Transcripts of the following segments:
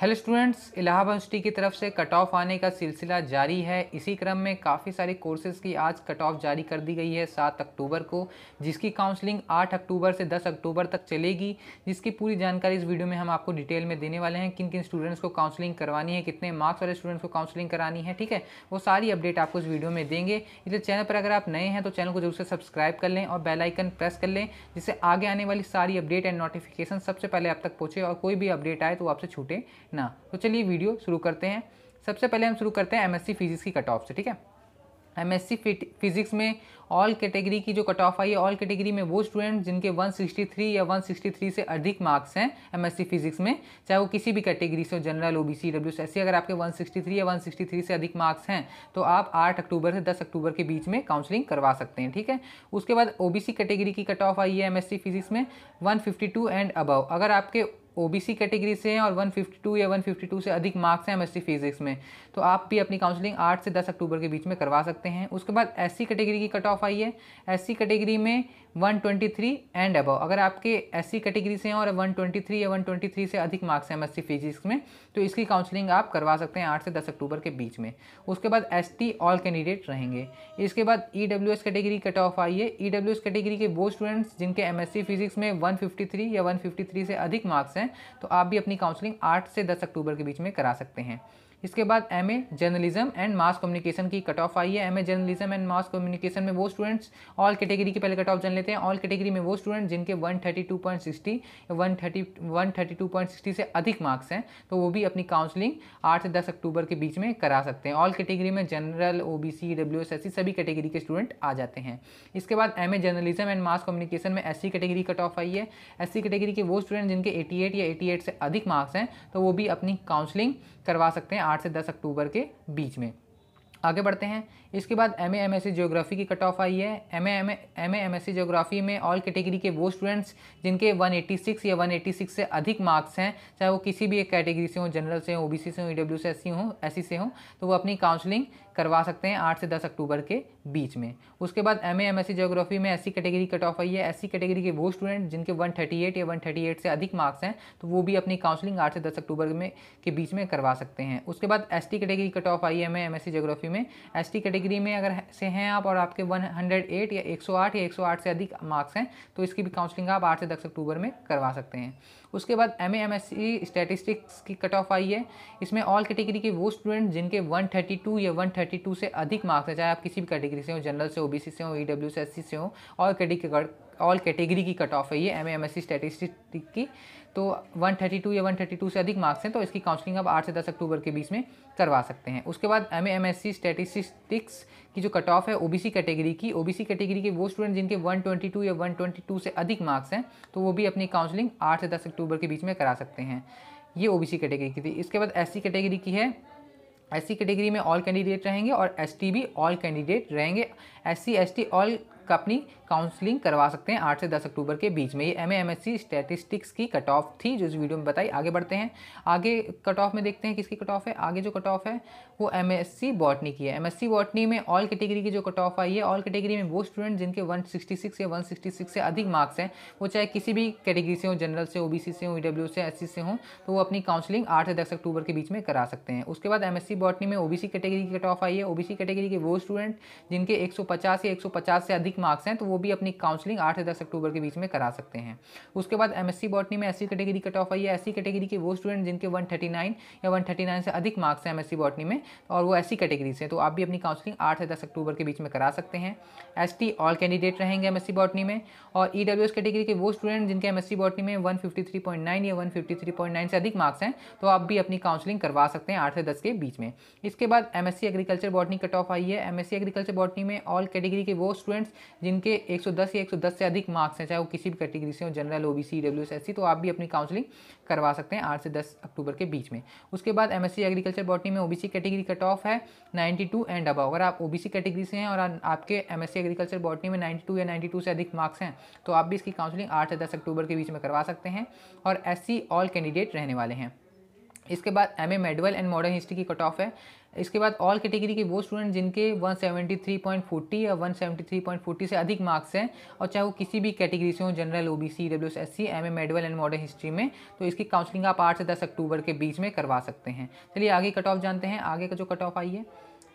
hello students Allahabad university की तरफ से कट ऑफ आने का सिलसिला जारी है इसी क्रम में काफ़ी सारे कोर्सेज़ की आज कट ऑफ जारी कर दी गई है सात अक्टूबर को जिसकी काउंसलिंग आठ अक्टूबर से दस अक्टूबर तक चलेगी जिसकी पूरी जानकारी इस वीडियो में हम आपको डिटेल में देने वाले हैं किन किन स्टूडेंट्स को काउंसलिंग करवानी है कितने मार्क्स वाले स्टूडेंट्स को काउंसलिंग करानी है ठीक है वो सारी अपडेट आपको इस वीडियो में देंगे इसलिए चैनल पर अगर आप नए हैं तो चैनल को जरूर से सब्सक्राइब कर लें और बेलाइकन प्रेस कर लें जिससे आगे आने वाली सारी अपडेट एंड नोटिफिकेशन सबसे पहले आप तक पहुँचे और कोई भी अपडेट आए तो आपसे छूटे ना तो चलिए वीडियो शुरू करते हैं सबसे पहले हम शुरू करते हैं एमएससी फिजिक्स की कट ऑफ से ठीक है एमएससी फिजिक्स में ऑल कैटेगरी की जो कट ऑफ आई है ऑल कैटेगरी में वो स्टूडेंट जिनके 163 या 163 से अधिक मार्क्स हैं एमएससी फिजिक्स में चाहे वो किसी भी कैटेगरी से जनरल ओबीसी सी अगर आपके 163 या 163 से अधिक मार्क्स हैं तो आप 8 अक्टूबर से 10 अक्टूबर के बीच में काउंसलिंग करवा सकते हैं ठीक है उसके बाद ओ कैटेगरी की कट ऑफ आई है एम फिजिक्स में वन एंड अबव अगर आपके ओबीसी कैटेगरी से हैं और 152 या 152 से अधिक मार्क्स हैं एमएससी फिजिक्स में तो आप भी अपनी काउंसलिंग 8 से 10 अक्टूबर के बीच में करवा सकते हैं उसके बाद एससी कैटेगरी की कट ऑफ आई है एससी कैटेगरी में 123 एंड अबव अगर आपके एससी कैटेगरी से हैं और 123 या 123 से अधिक मार्क्स हैं एमएससी फिजिक्स में तो इसकी काउंसलिंग आप करवा सकते हैं आठ से दस अक्टूबर के बीच में उसके बाद एस ऑल कैंडिडेट रहेंगे इसके बाद ई कैटेगरी कट ऑफ आई है ई e कैटेगरी के वो स्टूडेंट्स जिनके एम फिजिक्स में वन या वन से अधिक मार्क्स हैं हैं तो आप भी अपनी काउंसलिंग आठ से दस अक्टूबर के बीच में करा सकते हैं इसके बाद M A journalism and mass communication की कट ऑफ आई है M A journalism and mass communication में वो स्टूडेंट्स ऑल कैटेगरी की पहले कट ऑफ जान लेते हैं ऑल कैटेगरी में वो स्टूडेंट जिनके 132.60 पॉइंट 132.60 से अधिक मार्क्स हैं तो वो भी अपनी काउंसलिंग 8 से 10 अक्टूबर के बीच में करा सकते हैं ऑल कैटेगरी में general O B C W S S C सभी कैटेगरी के स्टूडेंट आ जाते हैं इसके बाद M A journalism and mass communication में S C category cut off आई है एस सी कैटेगरी के वो स्टूडेंट जिनके एट या एट से अधिक मार्क्स हैं तो वो भी अपनी काउंसलिंग करवा सकते हैं आठ से दस अक्टूबर के बीच में आगे बढ़ते हैं इसके बाद M A M S C geography की कट ऑफ आई है M A M M M S C geography में ऑल कैटेगरी के वो स्टूडेंट्स जिनके 186 या 186 से अधिक मार्क्स हैं चाहे वो किसी भी एक कैटेगरी से हो जनरल से हो ओबीसी से हों ईडब्ल्यू से एससी हों एससी से हो e तो वो अपनी काउंसलिंग करवा सकते हैं आठ से दस अक्टूबर के बीच में उसके बाद एम एम एस जोग्राफी में ऐसी कैटेगरी कट ऑफ आई है ऐसी कैटेगरी के वो स्टूडेंट जिनके 138 या 138 से अधिक मार्क्स हैं तो वो भी अपनी काउंसलिंग आठ से दस अक्टूबर में के बीच में करवा सकते हैं उसके बाद S T category cut off आई एम एम एस जोग्राफी में एस टी कैटेगरी में अगर से हैं आप और आपके 108 या 108 या 108 से अधिक मार्क्स हैं तो इसकी भी काउंसलिंग आप आठ से दस अक्टूबर में करवा सकते हैं उसके बाद M M S C statistics की कट ऑफ आई है इसमें ऑल कैटेगरी के वो स्टूडेंट जिनके 132 या 130 थर्टी टू से अधिक मार्क्स है चाहे आप किसी भी कैटेगरी से हो जनरल से ओबीसी से हो डब्ल्यू e से सी से हो और कैटेगरी ऑल कैटेगरी की कट ऑफ है ये एम एम स्टैटिस्टिक की तो 132 या 132 से अधिक मार्क्स हैं तो इसकी काउंसलिंग आप 8 से 10 अक्टूबर के बीच में करवा सकते हैं उसके बाद एम एम स्टैटिस्टिक्स की जो कट ऑफ है ओबीसी कैटेगरी की ओबीसी कैटेगरी के वो स्टूडेंट जिनके 122 या 122 से अधिक मार्क्स हैं तो वो भी अपनी काउंसलिंग आठ से दस अक्टूबर के बीच में करा सकते हैं ये ओबीसी कैटेगरी की थी इसके बाद एससी कैटेगरी की है एस कैटेगरी में ऑल कैंडिडेट रहेंगे और एस भी ऑल कैंडिडेट रहेंगे S C all company counselling करवा सकते हैं आठ से दस अक्टूबर के बीच में ये M M S C statistics की कट ऑफ थी जो इस वीडियो में बताई आगे बढ़ते हैं आगे कट ऑफ में देखते हैं किसकी कट ऑफ है आगे जो कट ऑफ है वो एम एस सी बॉटनी की है एम एस सी बॉटनी में ऑल कैटेगरी की जो कट ऑफ आई है ऑल कैटेगरी में वो स्टूडेंट जिनके वन सिक्सटी सिक्स या वन सिक्सटी सिक्स से अधिक मार्क्स हैं वो चाहे किसी भी कैटेगरी से हो जनरल से ओ बी सी से हो ई e डब्ल्यू से एस सी से हो तो वो अपनी काउंसलिंग आठ से दस अक्टूबर के बीच में करा सकते हैं उसके बाद एम एस सी बॉटनी में ओ बी सी कैटेगरी की कट ऑफ आई है ओ बी सी कैटेगरी के वो स्टूडेंट जिनके एक सौ पचास या एक सौ पचास से अधिक मार्क्स हैं तो वो वो भी अपनी काउंसलिंग आठ से दस अक्टूबर के बीच में करा सकते हैं उसके बाद एम एस बॉटनी में ऐसी कैटेगरी कट ऑफ आई है ऐसी कैटेगरी के वो स्टूडेंट जिनके नाइन या नाइन से अधिक मार्क्स हैं एम एस बॉटनी में और वो ऐसी कैटेगरी से तो आप भी अपनी काउंसलिंग आठ से दस अक्टूबर के बीच में करा सकते हैं एस टी ऑल कैंडिडेट रहेंगे एम एस बॉटनी में और ई डब्ल्यू एस कैटेगरी के वो स्टूडेंट जिनके एम एस बॉटनी में नाइन या नाइन से अधिक मार्क्स हैं तो आप भी अपनी काउंसलिंग करवा सकते हैं आठ से दस के बीच में इसके बाद M S C agriculture botany cut off आई है M S C agriculture botany में ऑल कैटेगरी के वो स्टूडेंट्स जिनके 110 या 110 से अधिक मार्क्स हैं चाहे वो किसी भी कैटेगरी से हो general O B C W S S C तो आप भी अपनी काउंसलिंग करवा सकते हैं आठ से दस अक्टूबर के बीच में उसके बाद M S C agriculture botany में O B C category cut off है नाइन्टी टू एंड अबाव अगर आप ओ बी सी कैटेगरी से हैं और आपके M S C agriculture botany में नाइन्टी टू या नाइन्टी टू से अधिक मार्क्स हैं तो आप भी इसकी काउंसलिंग आठ से दस अक्टूबर के बीच में करवा सकते हैं और एस सी ऑल कैंडिडेट रहने वाले हैं इसके बाद M A medieval and modern history की कट ऑफ है इसके बाद ऑल कैटेगरी के वो स्टूडेंट जिनके 173.40 या 173.40 से अधिक मार्क्स हैं और चाहे वो किसी भी कैटेगरी से हो general OBC B S C M A medieval and modern history में तो इसकी काउंसलिंग आप आठ से दस अक्टूबर के बीच में करवा सकते हैं चलिए आगे कट ऑफ जानते हैं आगे का जो कट ऑफ आई है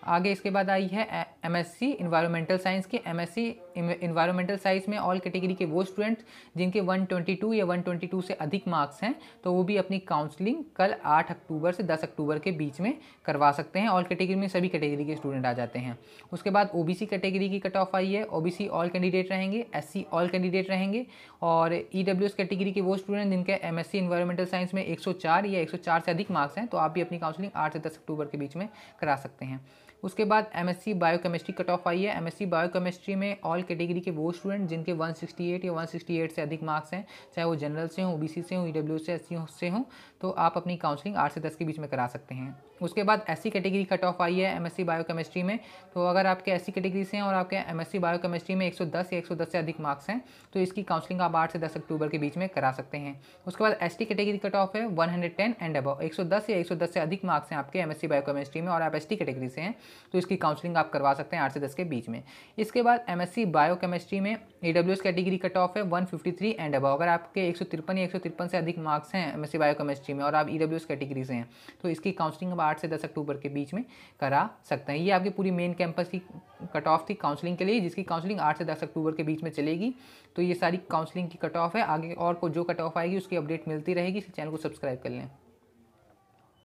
आगे इसके बाद आई है M S C environmental science की M S C environmental science में ऑल कैटेगरी के वो स्टूडेंट्स जिनके 122 या 122 से अधिक मार्क्स हैं तो वो भी अपनी काउंसलिंग कल 8 अक्टूबर से 10 अक्टूबर के बीच में करवा सकते हैं ऑल कैटेगरी में सभी कैटेगरी के स्टूडेंट आ जाते हैं उसके बाद ओ कैटेगरी की कट ऑफ आई है ओ ऑल कैंडिडेट रहेंगे एस ऑल कैंडिडेट रहेंगे और ई e कैटेगरी के वो स्टूडेंट जिनके एम एस इन्वायरमेंटल साइंस में एक या एक से अधिक मार्क्स हैं तो आप भी अपनी काउंसलिंग आठ से दस अक्टूबर के बीच में करा सकते हैं उसके बाद M S C biochemistry cut off आई है एम एस बायो केमिस्ट्री में ऑल कैटेगरी के वो स्टूडेंट जिनके 168 या 168 से अधिक मार्क्स हैं चाहे वो जनरल से हों ओबीसी से हों ईडब्ल्यू e से एस से हों तो आप अपनी काउंसलिंग आठ से दस के बीच में करा सकते हैं उसके बाद एस कैटेगरी कट ऑफ आई है एम एस बायो केमिस्ट्री में तो अगर आपके एस कैटेगरी से हैं और आपके बायो केमिस्ट्री में एक सौ दस या एक सौ दस से अधिक मार्क्स हैं तो इसकी काउंसलिंग आप आठ से दस अक्टूबर के बीच में करा सकते हैं उसके बाद S T category cut off है one hundred ten and above दस या एक सौ दस से अधिक मार्क्स हैं आपके M S C biochemistry में और आप एस टी कैटेगरी से हैं तो इसकी काउंसलिंग आप करवा सकते हैं आठ से दस के बीच में इसके बाद एम एस बायोकेमिस्ट्री में E W S category cut off है वन फिफ्टी थ्री एंड अब अगर आपके एक सौ तिरपन या एक सौ तिरपन से अधिक मार्क्स हैं एम एस सी बायोकेमिस्ट्री में और आप ई डब्ल्यू एस कैटेगरी से हैं तो इसकी काउंसलिंग आप आठ से दस अक्टूबर के बीच में करा सकते हैं ये आपकी पूरी मेन कैंपस की कट ऑफ थी काउंसलिंग के लिए जिसकी काउंसलिंग आठ से दस अक्टूबर के बीच में चलेगी तो ये सारी काउंसलिंग की कट ऑफ है आगे और को जो कट ऑफ आएगी उसकी अपडेट मिलती रहेगी इस चैनल को सब्सक्राइब कर लें